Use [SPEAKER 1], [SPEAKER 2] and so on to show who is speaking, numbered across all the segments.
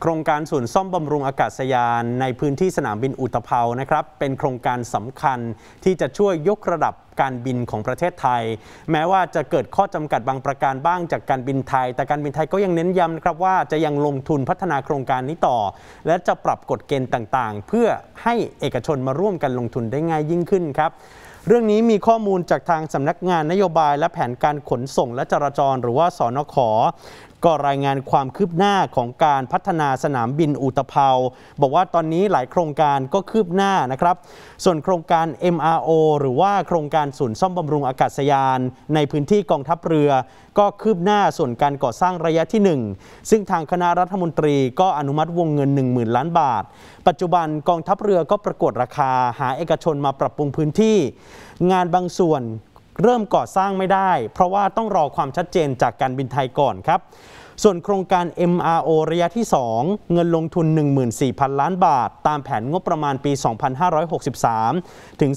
[SPEAKER 1] โครงการส่วนซ่อมบำรุงอากาศยาน ในพื้นที่สนามบินอุตภเปานะครับเป็นโครงการสำคัญที่จะช่วยยกระดับการบินของประเทศไทย แม้ว่าจะเกิดข้อจำกัดบางประการบ้างจากการบินไทย แต่การบินไทยก็ยังเน้นย้ำนะครับว่าจะยังลงทุนพัฒนาโครงการนี้ต่อ และจะปรับกฎเกณฑ์ต่างๆ เพื่อให้เอกชนมาร่วมกันลงทุนได้ง่ายยิ่งขึ้นครับเรื่องนี้มีข้อมูลจากทางสำนักงานนโยบายและแผนการขนส่ง และจราจรหรือว่าสอนอขก็รายงานความคืบหน้าของการพัฒนาสนามบินอุตภา บอกว่าตอนนี้หลายโครงการก็คืบหน้านะครับ ส่วนโครงการ MRO หรือว่าโครงการศูนย์ซ่อมบำรุงอากาศยาน ในพื้นที่กองทัพเรือ ก็คืบหน้าส่วนการก่อสร้างระยะที่ 1 ซึ่งทางคณะรัฐมนตรีก็อนุมัติวงเงิน 10,000 ล้านบาท ปัจจุบันกองทัพเรือก็ประกวดราคา หาเอกชนมาปรับปรุงพื้นที่ งานบางส่วนเริ่มก่อสร้างไม่ได้ เพราะว่าต้องรอความชัดเจนจากการบินไทยก่อนครับ ส่วนโครงการ MRO ระยะที่ 2 เงินลงทุน 14,000 ล้านบาท ตามแผนงบประมาณปี 2563 ถึง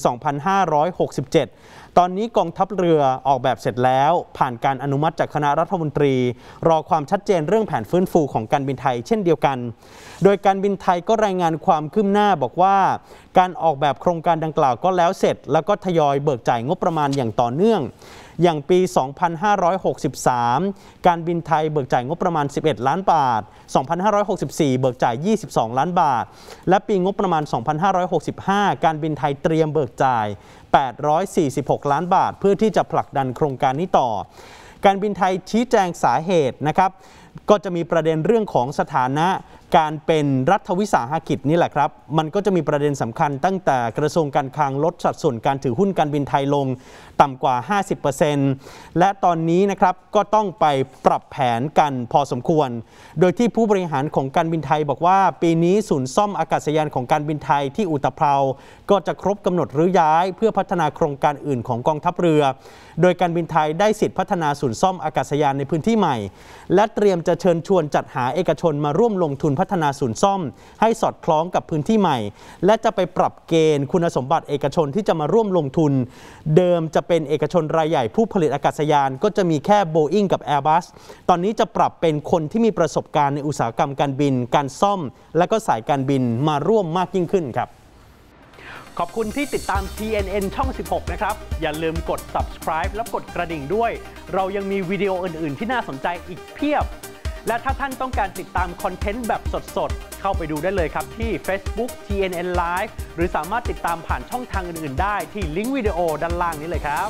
[SPEAKER 1] 2567 ตอนนี้กองทัพเรือออกแบบเสร็จแล้ว ผ่านการอนุมัติจากคณะรัฐมนตรี รอความชัดเจนเรื่องแผนฟื้นฟูของการบินไทยเช่นเดียวกัน โดยการบินไทยก็รายงานความคืบหน้าบอกว่าการออกแบบโครงการดังกล่าวก็แล้วเสร็จ แล้วก็ทยอยเบิกจ่ายงบประมาณอย่างต่อเนื่อง อย่างปี 2563 การบินไทยเบิกจ่ายงบประมาณ 11 ล้านบาท 2564 เบิกจ่าย 22 ล้านบาท และปีงบประมาณ 2565 การบินไทยเตรียมเบิกจ่าย 846 ล้านบาท เพื่อที่จะผลักดันโครงการนี้ต่อ การบินไทยชี้แจงสาเหตุนะครับก็จะมีประเด็นเรื่องของสถานะการเป็นรัฐวิสาหกิจนี่แหละครับ มันก็จะมีประเด็นสำคัญ ตั้งแต่กระทรวงการคลังลดสัดส่วนการถือหุ้นการบินไทยลง ต่ำกว่า 50%และตอนนี้นะครับก็ต้องไปปรับแผนกันพอสมควร โดยที่ผู้บริหารของการบินไทยบอกว่า ปีนี้ศูนย์ซ่อมอากาศยานของการบินไทยที่อุตภเปาก็จะครบกำหนดหรือย้ายเพื่อพัฒนาโครงการอื่นของกองทัพเรือ โดยการบินไทยได้สิทธิพัฒนาศูนย์ซ่อมอากาศยานในพื้นที่ใหม่ และเตรียมจะจะเชิญชวนจัดหาเอกชนมาร่วมลงทุนพัฒนาศูนย์ซ่อม ให้สอดคล้องกับพื้นที่ใหม่ และจะไปปรับเกณฑ์ คุณสมบัติเอกชนที่จะมาร่วมลงทุน เดิมจะเป็นเอกชนรายใหญ่ผู้ผลิตอากาศยานก็จะมีแค่ Boeing กับ Airbus ตอนนี้จะปรับเป็นคนที่มีประสบการณ์ ในอุตสาหกรรมการบินการซ่อมและก็สายการบินมาร่วมมากยิ่งขึ้นครับ ขอบคุณที่ติดตาม TNN ช่อง 16 นะครับ อย่าลืมกด subscribe และกดกระดิ่งด้วย เรายังมีวิดีโออื่นๆ ที่น่าสนใจอีกเพียบและถ้าท่านต้องการติดตามคอนเทนต์แบบสดๆ เข้าไปดูได้เลยครับที่ Facebook TNN Live หรือสามารถติดตามผ่านช่องทางอื่นๆได้ที่ลิงก์วิดีโอด้านล่างนี้เลยครับ